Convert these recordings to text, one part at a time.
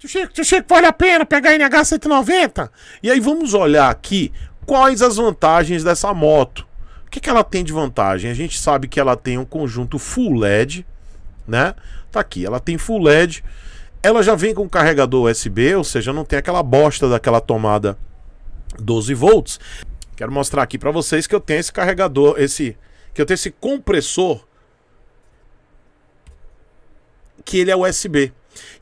Tio Chico, tio Chico, vale a pena pegar a NH190? E aí vamos olhar aqui quais as vantagens dessa moto. O que, que ela tem de vantagem? A gente sabe que ela tem um conjunto full LED, né? Tá aqui, ela tem full LED. Ela já vem com carregador USB, ou seja, não tem aquela bosta daquela tomada 12 volts. Quero mostrar aqui para vocês que eu tenho esse carregador, esse que eu tenho esse compressor que ele é USB.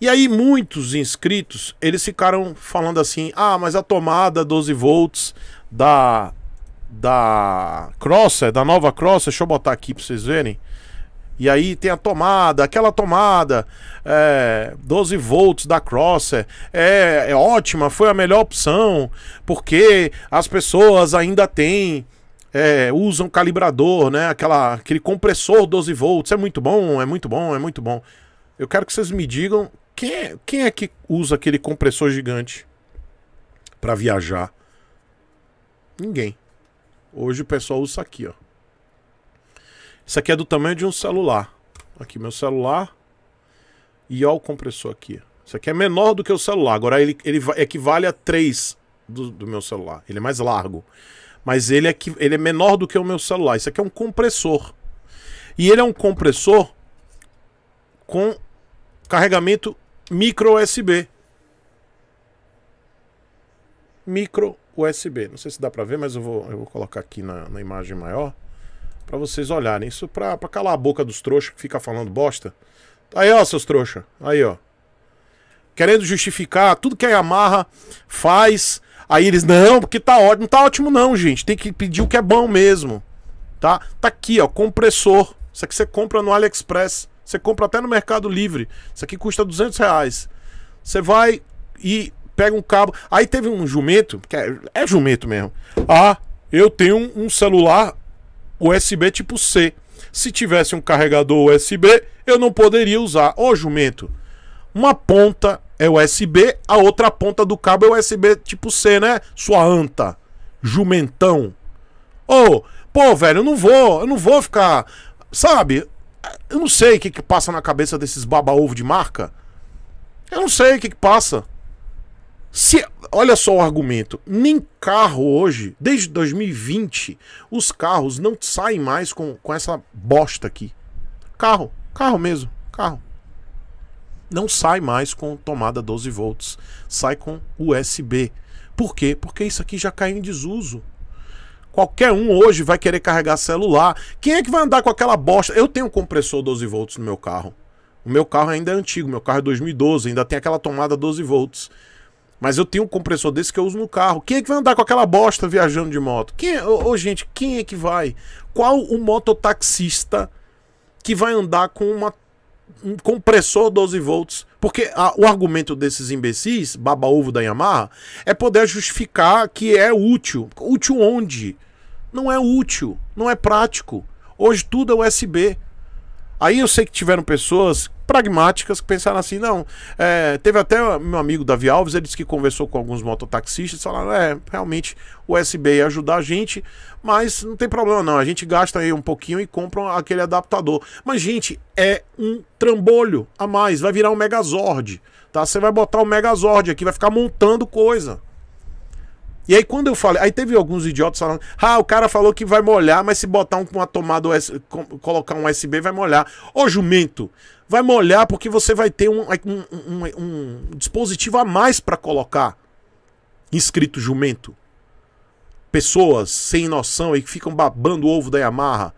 E aí muitos inscritos, eles ficaram falando assim: "Ah, mas a tomada 12 volts da da Crosser, da nova Crosser, deixa eu botar aqui para vocês verem. E aí tem a tomada, aquela tomada é, 12 volts da Crosser é, é ótima, foi a melhor opção, porque as pessoas ainda têm é, usam calibrador, né? Aquela, aquele compressor 12 volts é muito bom, é muito bom, é muito bom. Eu quero que vocês me digam quem é, quem é que usa aquele compressor gigante para viajar. Ninguém. Hoje o pessoal usa aqui, ó. Isso aqui é do tamanho de um celular. Aqui meu celular. E ó o compressor aqui. Isso aqui é menor do que o celular. Agora ele, ele equivale é a 3 do, do meu celular. Ele é mais largo. Mas ele é, que, ele é menor do que o meu celular. Isso aqui é um compressor. E ele é um compressor com Carregamento micro USB. Micro USB. Não sei se dá para ver, mas eu vou, eu vou colocar aqui na, na imagem maior para vocês olharem. Isso para calar a boca dos trouxas que fica falando bosta. Tá aí, ó, seus trouxas. Aí, ó. Querendo justificar tudo que a Yamaha faz. Aí eles, não, porque tá ótimo. Não tá ótimo, não, gente. Tem que pedir o que é bom mesmo. Tá? Tá aqui, ó. Compressor. Isso aqui você compra no AliExpress. Você compra até no Mercado Livre. Isso aqui custa 200 reais. Você vai e pega um cabo. Aí teve um jumento, que é, é jumento mesmo. Ah, eu tenho um, um celular USB tipo C. Se tivesse um carregador USB, eu não poderia usar. Ô, jumento, uma ponta é USB, a outra ponta do cabo é USB tipo C, né? Sua anta, jumentão. Ô, pô, velho, eu não vou, eu não vou ficar. Sabe? Eu não sei o que, que passa na cabeça desses baba-ovo de marca. Eu não sei o que, que passa. Se, olha só o argumento. Nem carro hoje, desde 2020, os carros não saem mais com, com essa bosta aqui. Carro, carro mesmo, carro. Não sai mais com tomada 12 volts. Sai com USB. Por quê? Porque isso aqui já caiu em desuso. Qualquer um hoje vai querer carregar celular. Quem é que vai andar com aquela bosta? Eu tenho um compressor 12 volts no meu carro. O meu carro ainda é antigo, meu carro é 2012, ainda tem aquela tomada 12 volts. Mas eu tenho um compressor desse que eu uso no carro. Quem é que vai andar com aquela bosta viajando de moto? Quem é, ô, gente, quem é que vai? Qual o mototaxista que vai andar com uma, um compressor 12 volts? Porque a, o argumento desses imbecis, baba-ovo da Yamaha, é poder justificar que é útil. Útil onde? não é útil, não é prático. Hoje tudo é USB. Aí eu sei que tiveram pessoas pragmáticas que pensaram assim, não. É, teve até meu amigo Davi Alves, ele disse que conversou com alguns mototaxistas, falaram, é, realmente o USB ia ajudar a gente, mas não tem problema não, a gente gasta aí um pouquinho e compra aquele adaptador. Mas, gente, é um trambolho a mais, vai virar um Megazord, tá? Você vai botar o um Megazord aqui, vai ficar montando coisa. E aí quando eu falei, aí teve alguns idiotas falando, ah, o cara falou que vai molhar, mas se botar um, uma tomada, USB, colocar um USB vai molhar. Ô jumento, vai molhar porque você vai ter um, um, um, um dispositivo a mais para colocar. Inscrito jumento. Pessoas sem noção e que ficam babando o ovo da Yamaha.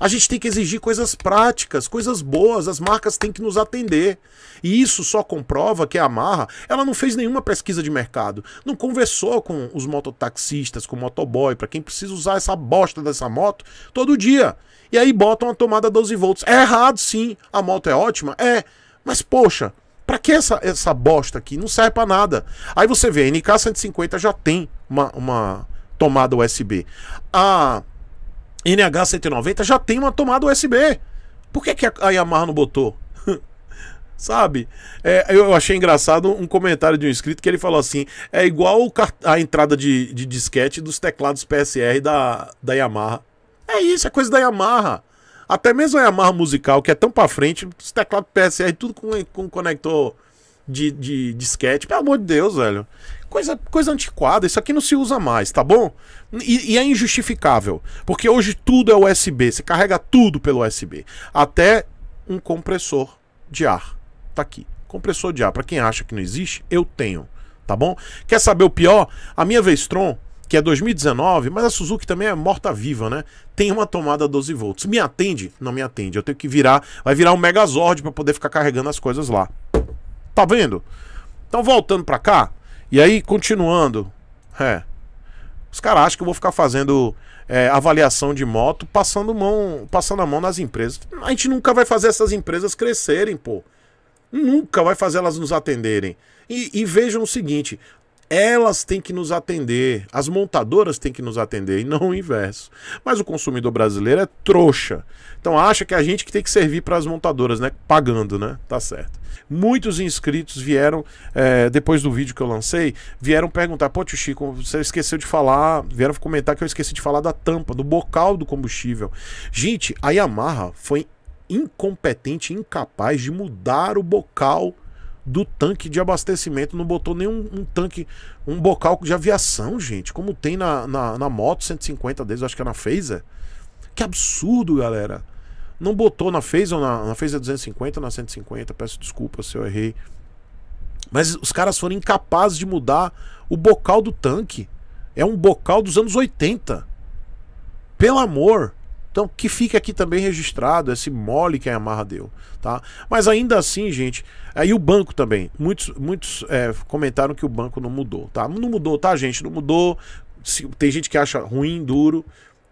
A gente tem que exigir coisas práticas, coisas boas, as marcas têm que nos atender. E isso só comprova que a Amarra, ela não fez nenhuma pesquisa de mercado, não conversou com os mototaxistas, com o motoboy, para quem precisa usar essa bosta dessa moto todo dia. E aí botam a tomada 12 volts. É errado sim, a moto é ótima, é, mas poxa, para que essa, essa bosta aqui? Não serve para nada. Aí você vê, a NK150 já tem uma, uma tomada USB. A NH190 já tem uma tomada USB. Por que, que a Yamaha não botou? Sabe? É, eu achei engraçado um comentário de um inscrito que ele falou assim: é igual a entrada de, de disquete dos teclados PSR da, da Yamaha. É isso, é coisa da Yamaha. Até mesmo a Yamaha musical, que é tão pra frente, os teclados PSR, tudo com, com conector de, de disquete. Pelo amor de Deus, velho. Coisa, coisa antiquada, isso aqui não se usa mais, tá bom? E, e, é injustificável, porque hoje tudo é USB, você carrega tudo pelo USB, até um compressor de ar. Tá aqui. Compressor de ar, para quem acha que não existe, eu tenho, tá bom? Quer saber o pior? A minha Vestron, que é 2019, mas a Suzuki também é morta-viva, né? Tem uma tomada 12 volts. Me atende? Não me atende. Eu tenho que virar, vai virar um Megazord para poder ficar carregando as coisas lá. Tá vendo? Então, voltando pra cá, e aí continuando. É. Os caras acham que eu vou ficar fazendo é, avaliação de moto, passando, mão, passando a mão nas empresas. A gente nunca vai fazer essas empresas crescerem, pô. Nunca vai fazer elas nos atenderem. E, e vejam o seguinte: elas têm que nos atender, as montadoras têm que nos atender e não o inverso. Mas o consumidor brasileiro é trouxa. Então acha que é a gente que tem que servir para as montadoras, né? Pagando, né? Tá certo. Muitos inscritos vieram, é, depois do vídeo que eu lancei, vieram perguntar: Pô, tio Chico, você esqueceu de falar, vieram comentar que eu esqueci de falar da tampa, do bocal do combustível. Gente, a Yamaha foi incompetente, incapaz de mudar o bocal do tanque de abastecimento, não botou nenhum um tanque, um bocal de aviação, gente, como tem na, na, na moto 150 deles, acho que é na Phaser. Que absurdo, galera. Não botou na fez ou na, na fez a 250, na 150, peço desculpa se eu errei. Mas os caras foram incapazes de mudar o bocal do tanque. É um bocal dos anos 80. Pelo amor. Então, que fica aqui também registrado esse mole que a Yamaha deu, tá? Mas ainda assim, gente, aí é, o banco também. Muitos, muitos é, comentaram que o banco não mudou, tá? Não mudou, tá, gente? Não mudou. tem gente que acha ruim, duro.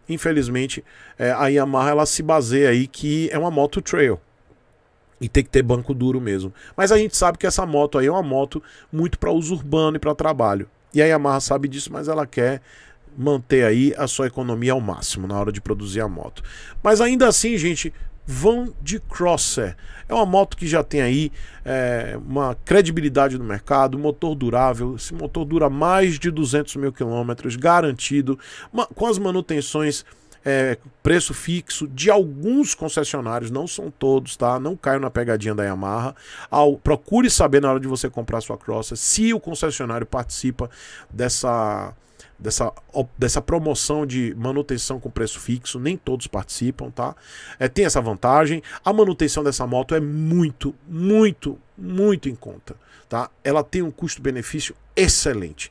Infelizmente, é, a Yamaha ela se baseia aí que é uma moto trail. E tem que ter banco duro mesmo. Mas a gente sabe que essa moto aí é uma moto muito para uso urbano e para trabalho. E a Yamaha sabe disso, mas ela quer manter aí a sua economia ao máximo na hora de produzir a moto. Mas ainda assim, gente, vão de Crosser. É uma moto que já tem aí é, uma credibilidade no mercado, motor durável. Esse motor dura mais de 200 mil quilômetros, garantido, com as manutenções. É, preço fixo de alguns concessionários, não são todos, tá? Não caiam na pegadinha da Yamaha. Ao, procure saber na hora de você comprar sua Crosser se o concessionário participa dessa dessa, dessa promoção de manutenção com preço fixo, nem todos participam, tá? É, tem essa vantagem. A manutenção dessa moto é muito, muito, muito em conta, tá? Ela tem um custo-benefício excelente.